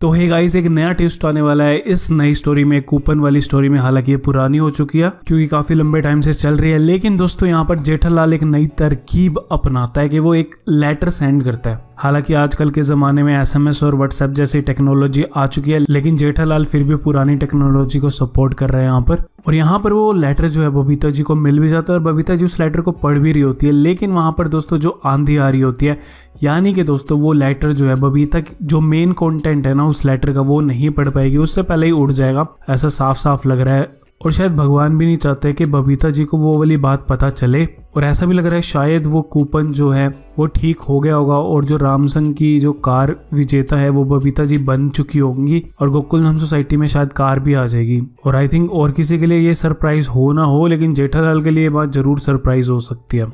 तो hey guys एक नया ट्विस्ट आने वाला है इस नई स्टोरी में कूपन वाली स्टोरी में हालांकि ये पुरानी हो चुकी है क्योंकि काफी लंबे टाइम से चल रही है लेकिन दोस्तों यहाँ पर जेठालाल एक नई तरकीब अपनाता है कि वो एक लेटर सेंड करता है हालांकि आजकल के ज़माने में एसएमएस और व्हाट्सएप जैसी टेक्नोलॉजी आ चुकी है लेकिन जेठालाल फिर भी पुरानी टेक्नोलॉजी को सपोर्ट कर रहे हैं यहाँ पर और यहाँ पर वो लेटर जो है बबीता जी को मिल भी जाता है और बबीता जी उस लेटर को पढ़ भी रही होती है लेकिन वहाँ पर दोस्तों जो आंधी आ रही होती है यानी कि दोस्तों वो लेटर जो है बबीता जो मेन कॉन्टेंट है ना उस लेटर का वो नहीं पढ़ पाएगी उससे पहले ही उड़ जाएगा ऐसा साफ साफ लग रहा है और शायद भगवान भी नहीं चाहते कि बबीता जी को वो वाली बात पता चले और ऐसा भी लग रहा है शायद वो कूपन जो है वो ठीक हो गया होगा और जो रामसंग की जो कार विजेता है वो बबीता जी बन चुकी होंगी और गोकुल धाम सोसाइटी में शायद कार भी आ जाएगी और आई थिंक और किसी के लिए ये सरप्राइज हो ना हो लेकिन जेठालाल के लिए बात जरूर सरप्राइज हो सकती है